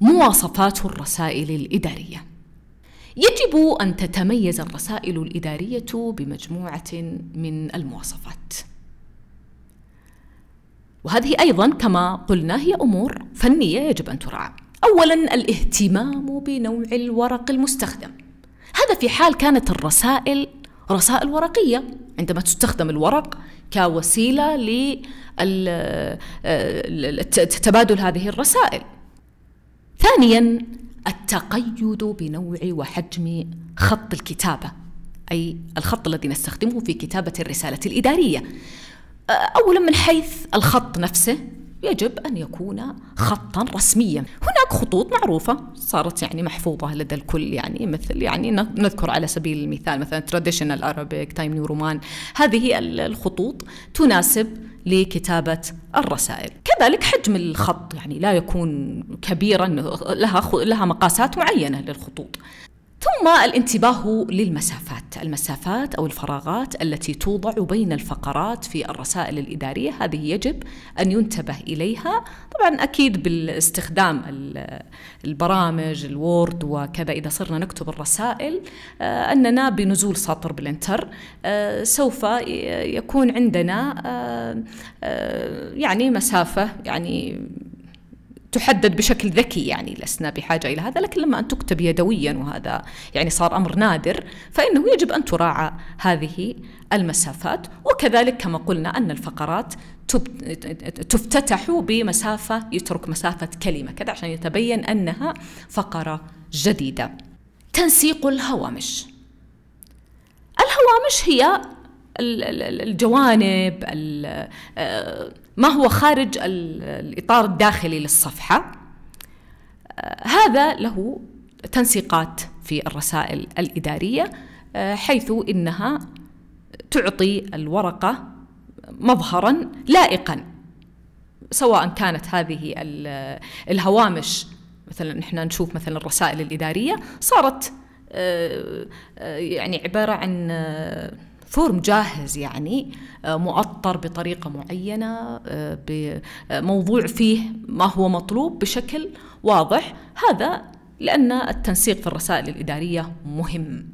مواصفات الرسائل الإدارية يجب أن تتميز الرسائل الإدارية بمجموعة من المواصفات وهذه أيضا كما قلنا هي أمور فنية يجب أن تراعى أولا الاهتمام بنوع الورق المستخدم هذا في حال كانت الرسائل رسائل ورقية عندما تستخدم الورق كوسيلة لتبادل آه، هذه الرسائل ثانيا التقيد بنوع وحجم خط الكتابه اي الخط الذي نستخدمه في كتابه الرساله الاداريه اولا من حيث الخط نفسه يجب ان يكون خطا رسميا هناك خطوط معروفه صارت يعني محفوظه لدى الكل يعني مثل يعني نذكر على سبيل المثال مثلا تراديشنال ارابيك تايم نيو رومان هذه الخطوط تناسب لكتابة الرسائل كذلك حجم الخط يعني لا يكون كبيرا لها, لها مقاسات معينة للخطوط ثم الانتباه للمسافات المسافات أو الفراغات التي توضع بين الفقرات في الرسائل الإدارية هذه يجب أن ينتبه إليها طبعا أكيد بالاستخدام البرامج الوورد وكذا إذا صرنا نكتب الرسائل آه، أننا بنزول سطر بالانتر آه، سوف يكون عندنا آه، يعني مسافة يعني تحدد بشكل ذكي يعني لسنا بحاجة إلى هذا لكن لما أن تكتب يدويا وهذا يعني صار أمر نادر فإنه يجب أن تراعى هذه المسافات وكذلك كما قلنا أن الفقرات تفتتح بمسافة يترك مسافة كلمة كذا عشان يتبين أنها فقرة جديدة تنسيق الهوامش الهوامش هي الجوانب آه، ما هو خارج الإطار الداخلي للصفحة آه، هذا له تنسيقات في الرسائل الإدارية آه، حيث إنها تعطي الورقة مظهرا لائقا سواء كانت هذه الهوامش مثلا احنا نشوف مثلا الرسائل الإدارية صارت يعني عبارة عن فورم جاهز يعني آه، معطر بطريقة معينة آه، بموضوع آه، فيه ما هو مطلوب بشكل واضح هذا لأن التنسيق في الرسائل الإدارية مهم